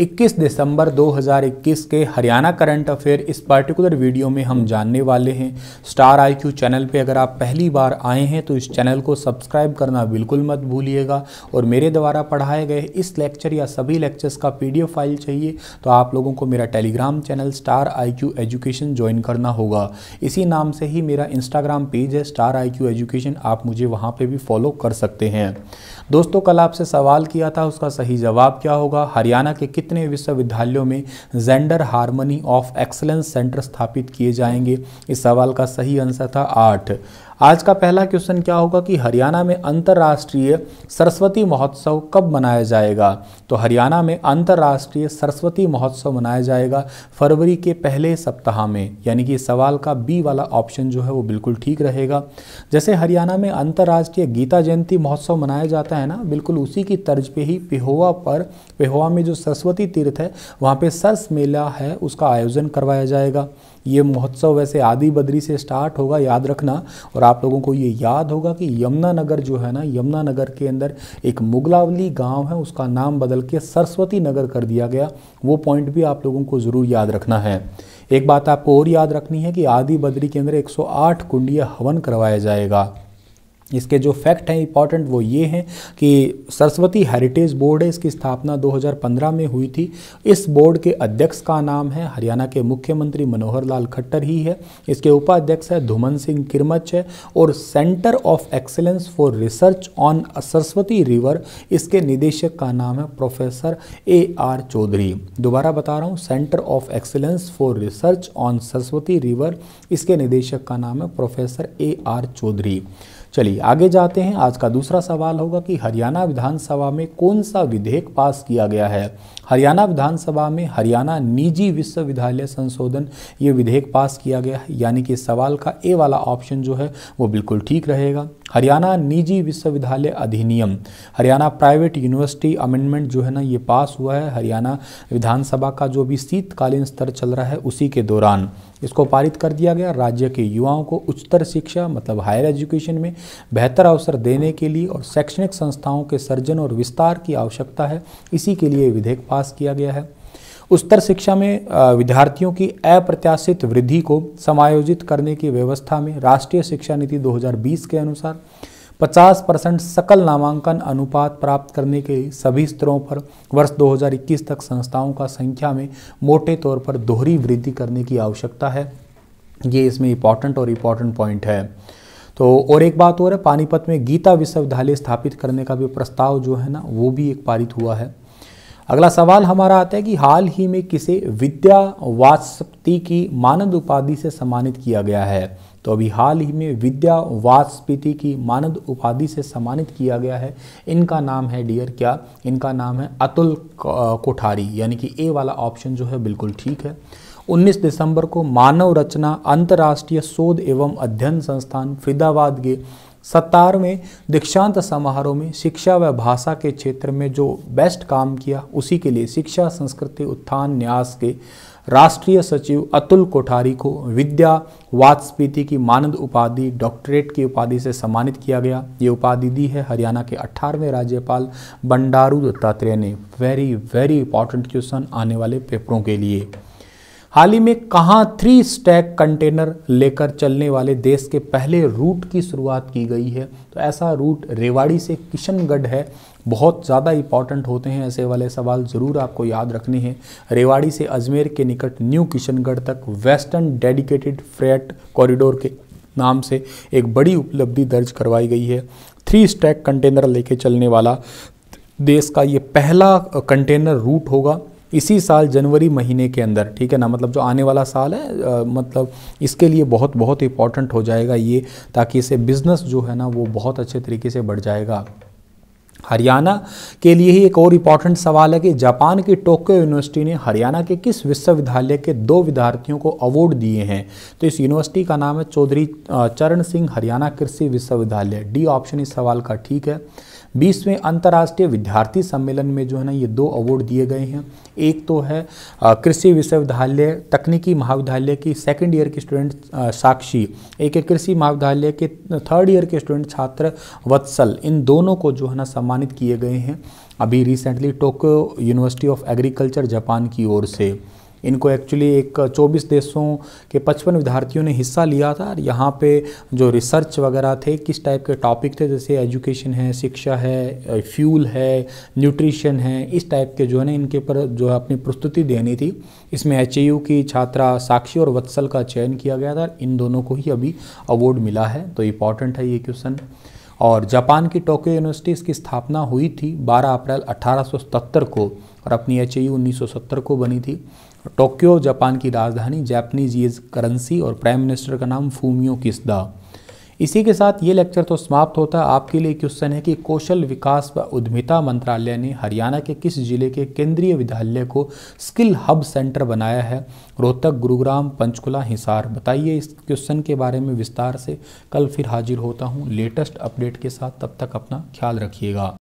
21 दिसंबर 2021 के Haryana current affair इस पर्टिकुलर वीडियो में हम जानने वाले हैं स्टार आई क्यू चैनल पे अगर आप पहली बार आए हैं तो इस चैनल को सब्सक्राइब करना बिल्कुल मत भूलिएगा और मेरे द्वारा पढ़ाए गए इस लेक्चर या सभी लेक्चर्स का पीडीएफ फाइल चाहिए तो आप लोगों को मेरा Telegram channel star I Q education join करना होगा इसी नाम से ही मेरा इंस्टाग्राम पेज है स्टार आई क्यू एजुकेशन आप मुझे वहाँ पर भी फॉलो कर सकते हैं दोस्तों कल आपसे सवाल किया था उसका सही जवाब क्या होगा हरियाणा के कितने विश्वविद्यालयों में gender harmony of excellence centre स्थापित किए जाएंगे इस सवाल का सही आंसर था आठ आज का पहला क्वेश्चन क्या होगा कि हरियाणा में अंतर्राष्ट्रीय सरस्वती महोत्सव कब मनाया जाएगा तो हरियाणा में अंतर्राष्ट्रीय सरस्वती महोत्सव मनाया जाएगा फरवरी के पहले सप्ताह में यानी कि सवाल का बी वाला ऑप्शन जो है वो बिल्कुल ठीक रहेगा जैसे हरियाणा में अंतर्राष्ट्रीय गीता जयंती महोत्सव मनाया जाता है ना बिल्कुल उसी की तर्ज पर ही पिहोवा पर पिहोवा में जो सरस्वती तीर्थ है वहाँ पर सरस मेला है उसका आयोजन करवाया जाएगा ये महोत्सव वैसे आदि बद्री से स्टार्ट होगा याद रखना और आप लोगों को ये याद होगा कि यमुना नगर जो है ना यमुना नगर के अंदर एक मुगलावली गांव है उसका नाम बदल के सरस्वती नगर कर दिया गया वो पॉइंट भी आप लोगों को ज़रूर याद रखना है एक बात आपको और याद रखनी है कि आदि बद्री के अंदर 108 कुंडीय हवन करवाया जाएगा इसके जो फैक्ट हैं इंपॉर्टेंट वो ये हैं कि सरस्वती हेरिटेज बोर्ड है इसकी स्थापना 2015 में हुई थी इस बोर्ड के अध्यक्ष का नाम है हरियाणा के मुख्यमंत्री मनोहर लाल खट्टर ही है इसके उपाध्यक्ष है धुमन सिंह किरमच है और centre of excellence for research on Saraswati river इसके निदेशक का नाम है प्रोफेसर ए आर चौधरी दोबारा बता रहा हूँ centre of excellence for research on Saraswati river इसके निदेशक का नाम है प्रोफेसर ए आर चौधरी चलिए आगे जाते हैं आज का दूसरा सवाल होगा कि हरियाणा विधानसभा में कौन सा विधेयक पास किया गया है हरियाणा विधानसभा में हरियाणा निजी विश्वविद्यालय संशोधन ये विधेयक पास किया गया है यानी कि सवाल का ए वाला ऑप्शन जो है वो बिल्कुल ठीक रहेगा हरियाणा निजी विश्वविद्यालय अधिनियम हरियाणा प्राइवेट यूनिवर्सिटी अमेंडमेंट जो है ना ये पास हुआ है हरियाणा विधानसभा का जो भी शीतकालीन स्तर चल रहा है उसी के दौरान इसको पारित कर दिया गया राज्य के युवाओं को उच्चतर शिक्षा मतलब हायर एजुकेशन में बेहतर अवसर देने के लिए और शैक्षणिक संस्थाओं के सर्जन और विस्तार की आवश्यकता है इसी के लिए विधेयक पास पास किया गया है उच्चतर शिक्षा में विद्यार्थियों की अप्रत्याशित वृद्धि को समायोजित करने की व्यवस्था में राष्ट्रीय शिक्षा नीति 2020 के अनुसार 50 परसेंट सकल नामांकन अनुपात प्राप्त करने के सभी स्तरों पर वर्ष 2021 तक संस्थाओं का संख्या में मोटे तौर पर दोहरी वृद्धि करने की आवश्यकता है ये इसमें इम्पॉर्टेंट और इम्पॉर्टेंट पॉइंट है तो और एक बात और है पानीपत में गीता विश्वविद्यालय स्थापित करने का भी प्रस्ताव जो है ना वो भी एक पारित हुआ है अगला सवाल हमारा आता है कि हाल ही में किसे विद्या वास्पति की मानद उपाधि से सम्मानित किया गया है तो अभी हाल ही में विद्या वास्पति की मानद उपाधि से सम्मानित किया गया है इनका नाम है डियर क्या इनका नाम है अतुल कोठारी यानी कि ए वाला ऑप्शन जो है बिल्कुल ठीक है 19 दिसंबर को मानव रचना अंतर्राष्ट्रीय शोध एवं अध्ययन संस्थान फरीदाबाद के सत्तारवें दीक्षांत समारोह में शिक्षा व भाषा के क्षेत्र में जो बेस्ट काम किया उसी के लिए शिक्षा संस्कृति उत्थान न्यास के राष्ट्रीय सचिव अतुल कोठारी को विद्या वाचस्पीति की मानद उपाधि डॉक्टरेट की उपाधि से सम्मानित किया गया ये उपाधि दी है हरियाणा के 18वें राज्यपाल बंडारू दत्तात्रेय ने वेरी वेरी इंपॉर्टेंट क्वेश्चन आने वाले पेपरों के लिए हाल ही में कहाँ थ्री स्टैक कंटेनर लेकर चलने वाले देश के पहले रूट की शुरुआत की गई है तो ऐसा रूट रेवाड़ी से किशनगढ़ है बहुत ज़्यादा इंपॉर्टेंट होते हैं ऐसे वाले सवाल ज़रूर आपको याद रखने हैं रेवाड़ी से अजमेर के निकट न्यू किशनगढ़ तक वेस्टर्न डेडिकेटेड फ्रेट कॉरिडोर के नाम से एक बड़ी उपलब्धि दर्ज करवाई गई है थ्री स्टैक कंटेनर लेके चलने वाला देश का ये पहला कंटेनर रूट होगा इसी साल जनवरी महीने के अंदर ठीक है ना मतलब जो आने वाला साल है आ, मतलब इसके लिए बहुत बहुत इंपॉर्टेंट हो जाएगा ये ताकि इसे बिज़नेस जो है ना वो बहुत अच्छे तरीके से बढ़ जाएगा हरियाणा के लिए ही एक और इम्पॉर्टेंट सवाल है कि जापान की टोक्यो यूनिवर्सिटी ने हरियाणा के किस विश्वविद्यालय के दो विद्यार्थियों को अवार्ड दिए हैं तो इस यूनिवर्सिटी का नाम है चौधरी चरण सिंह हरियाणा कृषि विश्वविद्यालय डी ऑप्शन इस सवाल का ठीक है बीसवें अंतर्राष्ट्रीय विद्यार्थी सम्मेलन में जो है ना ये दो अवार्ड दिए गए हैं एक तो है कृषि विश्वविद्यालय तकनीकी महाविद्यालय की सेकेंड ईयर के स्टूडेंट साक्षी एक कृषि महाविद्यालय के थर्ड ईयर के स्टूडेंट छात्र वत्सल इन दोनों को जो है ना सम्मानित किए गए हैं अभी recently Tokyo university of agriculture Japan की ओर से इनको एक्चुअली एक 24 देशों के 55 विद्यार्थियों ने हिस्सा लिया था और यहाँ पे जो रिसर्च वगैरह थे किस टाइप के टॉपिक थे जैसे एजुकेशन है शिक्षा है फ्यूल है न्यूट्रिशन है इस टाइप के जो है ना इनके पर जो है अपनी प्रस्तुति देनी थी इसमें एच की छात्रा साक्षी और वत्सल का चयन किया गया था इन दोनों को ही अभी अवार्ड मिला है तो इम्पॉर्टेंट है ये क्वेश्चन और जापान की टोक्यो यूनिवर्सिटी इसकी स्थापना हुई थी 12 अप्रैल 1870 को और अपनी एच ई को बनी थी टोक्यो जापान की राजधानी जैपनीज ये करेंसी और प्राइम मिनिस्टर का नाम फूमियो किसदा इसी के साथ ये लेक्चर तो समाप्त होता है आपके लिए क्वेश्चन है कि कौशल विकास व उद्यमिता मंत्रालय ने हरियाणा के किस जिले के केंद्रीय विद्यालय को स्किल हब सेंटर बनाया है रोहतक गुरुग्राम पंचकुला हिसार बताइए इस क्वेश्चन के बारे में विस्तार से कल फिर हाजिर होता हूँ लेटेस्ट अपडेट के साथ तब तक अपना ख्याल रखिएगा